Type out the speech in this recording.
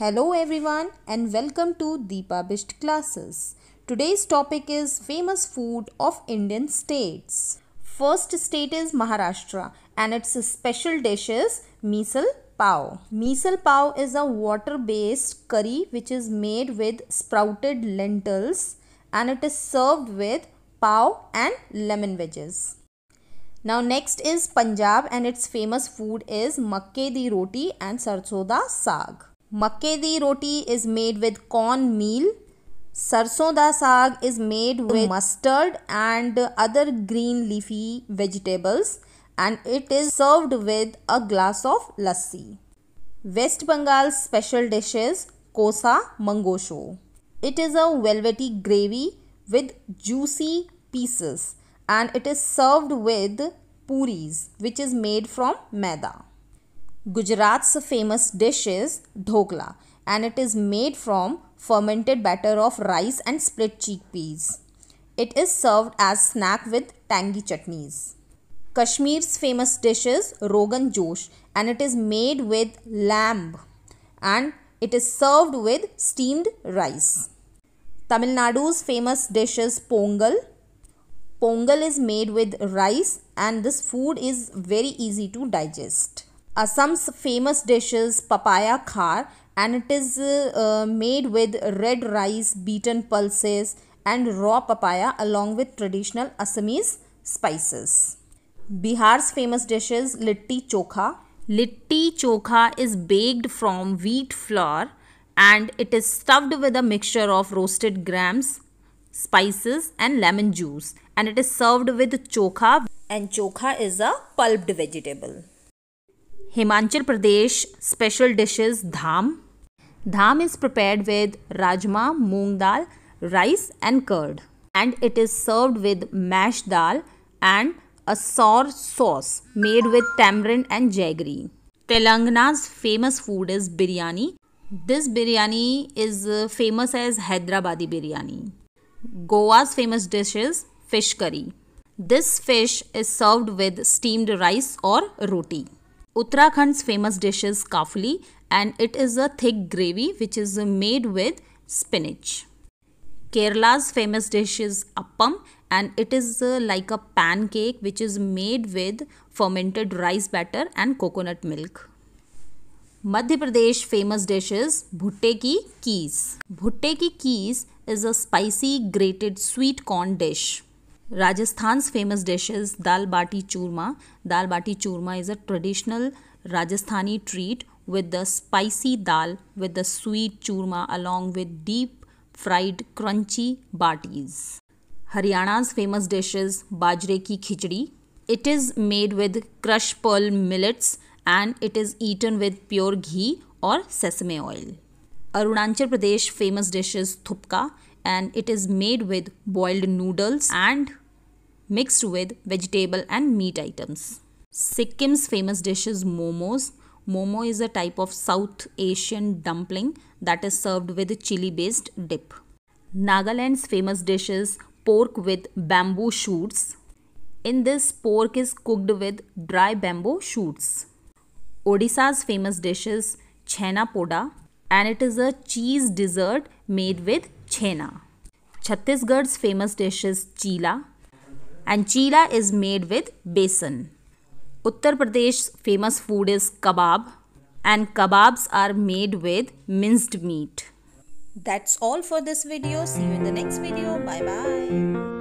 Hello everyone and welcome to Deepa Bisht classes. Today's topic is famous food of Indian states. First state is Maharashtra and its special dish is misal pav. Misal pav is a water-based curry which is made with sprouted lentils and it is served with pav and lemon wedges. Now next is Punjab and its famous food is makke di roti and sarsoda saag. Makke roti is made with corn meal. Sarson da saag is made with mustard and other green leafy vegetables and it is served with a glass of lassi. West Bengal's special dishes: kosa mangosho. It is a velvety gravy with juicy pieces and it is served with puris which is made from maida. Gujarat's famous dish is dhokla and it is made from fermented batter of rice and split chickpeas. It is served as snack with tangy chutneys. Kashmir's famous dish is rogan josh and it is made with lamb and it is served with steamed rice. Tamil Nadu's famous dish is pongal. Pongal is made with rice and this food is very easy to digest. Assam's famous dishes papaya khar and it is uh, uh, made with red rice, beaten pulses and raw papaya along with traditional Assamese spices. Bihar's famous dishes litti chokha. Litti chokha is baked from wheat flour and it is stuffed with a mixture of roasted grams, spices and lemon juice and it is served with chokha and chokha is a pulped vegetable. Himachal Pradesh special dishes dham. Dham is prepared with rajma, moong dal, rice and curd and it is served with mashed dal and a sour sauce made with tamarind and jaggery. Telangana's famous food is biryani. This biryani is uh, famous as Hyderabadi biryani. Goa's famous dish is fish curry. This fish is served with steamed rice or roti. Uttarakhand's famous dish is kafli and it is a thick gravy which is made with spinach. Kerala's famous dish is appam and it is uh, like a pancake which is made with fermented rice batter and coconut milk. Madhya Pradesh famous dish is bhutte ki kees. Bhutte ki kees is a spicy grated sweet corn dish. Rajasthan's famous dish is dal bati churma. Dal bati churma is a traditional Rajasthani treat with the spicy dal with the sweet churma along with deep fried crunchy batis. Haryana's famous dish is bajre ki khichdi. It is made with crushed pearl millets and it is eaten with pure ghee or sesame oil. Arunachal Pradesh famous dish is thupka and it is made with boiled noodles and mixed with vegetable and meat items. Sikkim's famous dish is momos. Momo is a type of South Asian dumpling that is served with chili based dip. Nagaland's famous dish is pork with bamboo shoots. In this, pork is cooked with dry bamboo shoots. Odisha's famous dish is chhena poda and it is a cheese dessert made with chhena. Chhattisgarh's famous dish is chila and chila is made with besan. Uttar Pradesh's famous food is kabab, and kababs are made with minced meat. That's all for this video. See you in the next video. Bye bye.